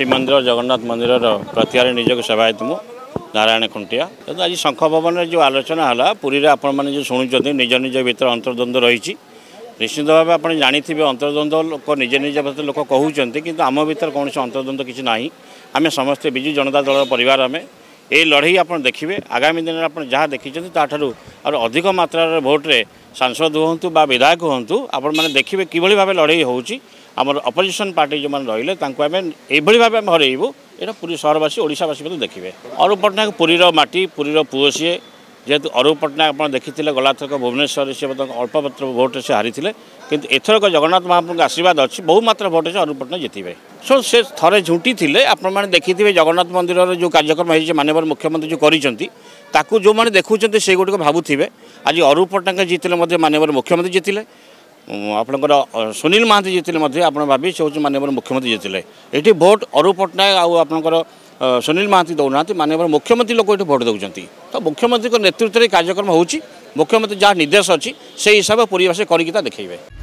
ଶ୍ରୀମନ୍ଦିର ଜଗନ୍ନାଥ ମନ୍ଦିରର ପ୍ରତିହାରେ ନିଜକୁ ସେବାୟତ ମୁଁ ନାରାୟଣ ଖୁଣ୍ଟିଆ କିନ୍ତୁ ଆଜି ଶଙ୍ଖ ଭବନରେ ଯେଉଁ ଆଲୋଚନା ହେଲା ପୁରୀରେ ଆପଣମାନେ ଯେଉଁ ଶୁଣୁଛନ୍ତି ନିଜ ନିଜ ଭିତରେ ଅନ୍ତର୍ଦ୍ୱନ୍ଦ୍ୱ ରହିଛି ନିଶ୍ଚିନ୍ତ ଭାବେ ଆପଣ ଜାଣିଥିବେ ଅନ୍ତର୍ଦ୍ୱନ୍ଦ୍ୱ ଲୋକ ନିଜ ନିଜ ଭିତରେ ଲୋକ କହୁଛନ୍ତି କିନ୍ତୁ ଆମ ଭିତରେ କୌଣସି ଅନ୍ତର୍ଦ୍ୱନ୍ଦ୍ୱ କିଛି ନାହିଁ ଆମେ ସମସ୍ତେ ବିଜୁ ଜନତା ଦଳର ପରିବାର ଆମେ এই ଲଢ଼େଇ ଆପଣ ଦେଖିବେ ଆଗାମୀ ଦିନରେ ଆପଣ ଯାହା ଦେଖିଛନ୍ତି ତାଠାରୁ ଆହୁରି ଅଧିକ মাত্রার ভোটরে ସାଂସଦ ହୁଅନ୍ତୁ ବା ବିଧାୟକ ହୁଅନ୍ତୁ ଆପଣମାନେ ଦେଖିବେ କିଭଳି ଭାବେ ଲଢ଼େଇ ହେଉଛି আমার অপোজিশন পার্টি যেমন রহলে তাঁকু আমি এইভাবে ভাবে আমি হরাইবু এটা পুরী সহরবাসী ওড়িশাবাসী মধ্যে দেখবে অরূপ পট্টনাক পুরীর মাটি পুরীর পুয় সিয়ে যেহেতু অরূপ পট্টনাক আপনার দেখিলে গলাথরক ভুবনেশ্বর সে অল্প মাত্র ভোটে সে হারিলে কিন্তু এথরক জগন্নাথ মহাপ্রভুঙ্ আশীর্বাদ অছি বহু মাত্র ভোটে সে অরূপ পট্টনাক জিতবে সো সে থরে ঝুঁটি লে আপনার মানে দেখিবে জগন্নাথ মন্দিরের যে কার্যক্রম হয়েছে মাননীয় মুখ্যমন্ত্রী যে করেছেন তাকে যে দেখুছেন সেগুলো ভাবুবে আজ অরূপ পট্টনাক জিতলে মাননীয় মুখ্যমন্ত্রী জিতলে ଆପଣଙ୍କର ସୁନୀଲ ମହାନ୍ତି ଜିତିଲେ ମଧ୍ୟ ଆପଣ ଭାବି ସେ ହେଉଛି ମାନ୍ୟବର ମୁଖ୍ୟମନ୍ତ୍ରୀ ଜିତିଲେ ଏଠି ଭୋଟ୍ ଅରୁପ ପଟ୍ଟନାୟକ ଆଉ ଆପଣଙ୍କର ସୁନୀଲ ମହାନ୍ତି ଦେଉନାହାନ୍ତି ମାନ୍ୟବର ମୁଖ୍ୟମନ୍ତ୍ରୀ ଲୋକ ଏଠି ଭୋଟ୍ ଦେଉଛନ୍ତି ତ ମୁଖ୍ୟମନ୍ତ୍ରୀଙ୍କ ନେତୃତ୍ୱରେ କାର୍ଯ୍ୟକ୍ରମ ହେଉଛି ମୁଖ୍ୟମନ୍ତ୍ରୀ ଯାହା ନିର୍ଦ୍ଦେଶ ଅଛି ସେହି ହିସାବରେ ପରିବେଶ କରିକି ତା ଦେଖାଇବେ